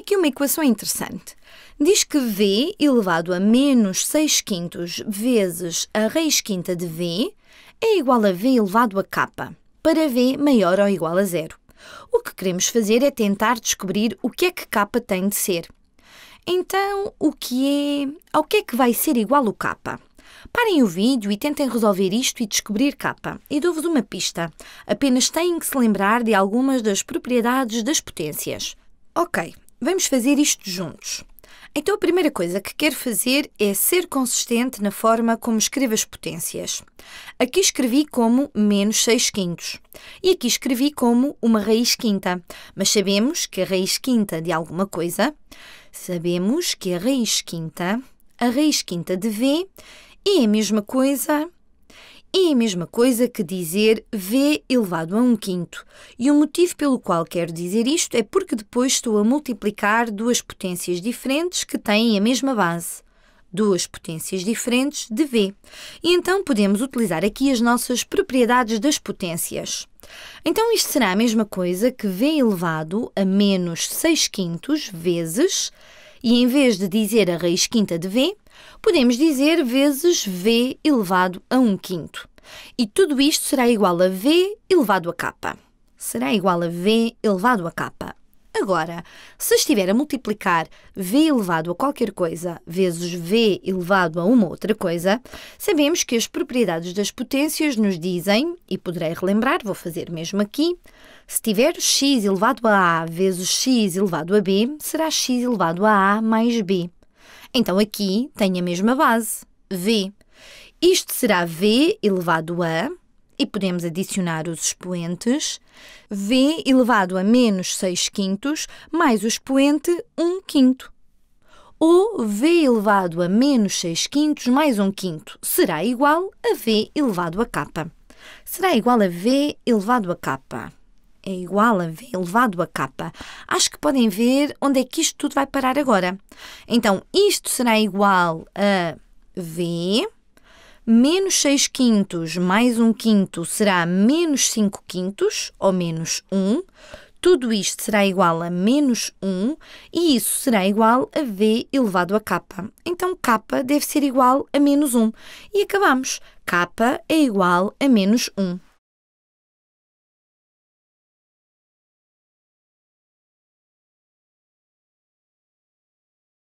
aqui uma equação interessante. Diz que V elevado a menos 6 quintos vezes a raiz quinta de V é igual a V elevado a K, para V maior ou igual a zero. O que queremos fazer é tentar descobrir o que é que K tem de ser. Então, o que é. ao que é que vai ser igual o K? Parem o vídeo e tentem resolver isto e descobrir K. E dou-vos uma pista. Apenas têm que se lembrar de algumas das propriedades das potências. Ok, vamos fazer isto juntos. Então, a primeira coisa que quero fazer é ser consistente na forma como escrevo as potências. Aqui escrevi como menos 6 quintos e aqui escrevi como uma raiz quinta, mas sabemos que a raiz quinta de alguma coisa, sabemos que a raiz quinta, a raiz quinta de V é a mesma coisa é a mesma coisa que dizer V elevado a um quinto. E o motivo pelo qual quero dizer isto é porque depois estou a multiplicar duas potências diferentes que têm a mesma base. Duas potências diferentes de V. E então podemos utilizar aqui as nossas propriedades das potências. Então isto será a mesma coisa que V elevado a menos 6 quintos vezes e em vez de dizer a raiz quinta de V, podemos dizer vezes V elevado a 1 quinto. E tudo isto será igual a V elevado a K. Será igual a V elevado a K. Agora, se estiver a multiplicar v elevado a qualquer coisa vezes v elevado a uma outra coisa, sabemos que as propriedades das potências nos dizem, e poderei relembrar, vou fazer mesmo aqui, se tiver x elevado a a vezes x elevado a b, será x elevado a a mais b. Então aqui tem a mesma base, v. Isto será v elevado a e podemos adicionar os expoentes, V elevado a menos 6 quintos mais o expoente 1 quinto. Ou V elevado a menos 6 quintos mais 1 quinto será igual a V elevado a K. Será igual a V elevado a K. É igual a V elevado a K. Acho que podem ver onde é que isto tudo vai parar agora. Então, isto será igual a V menos 6 quintos mais 1 quinto será menos 5 quintos, ou menos 1. Tudo isto será igual a menos 1 e isso será igual a v elevado a k. Então k deve ser igual a menos 1. E acabamos. k é igual a menos 1.